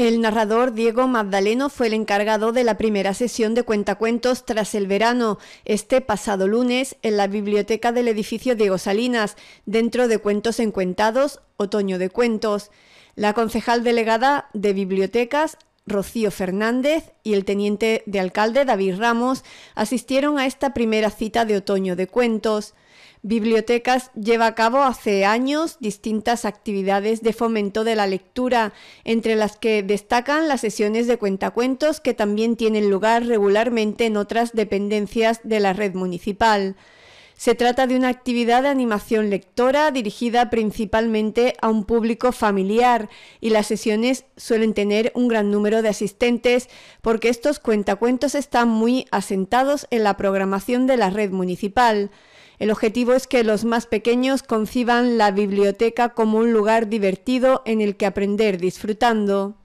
El narrador Diego Magdaleno fue el encargado de la primera sesión de cuentacuentos tras el verano, este pasado lunes, en la biblioteca del edificio Diego Salinas, dentro de Cuentos Encuentados, Otoño de Cuentos. La concejal delegada de Bibliotecas, Rocío Fernández y el teniente de alcalde David Ramos asistieron a esta primera cita de otoño de cuentos. Bibliotecas lleva a cabo hace años distintas actividades de fomento de la lectura, entre las que destacan las sesiones de cuentacuentos que también tienen lugar regularmente en otras dependencias de la red municipal. Se trata de una actividad de animación lectora dirigida principalmente a un público familiar y las sesiones suelen tener un gran número de asistentes porque estos cuentacuentos están muy asentados en la programación de la red municipal. El objetivo es que los más pequeños conciban la biblioteca como un lugar divertido en el que aprender disfrutando.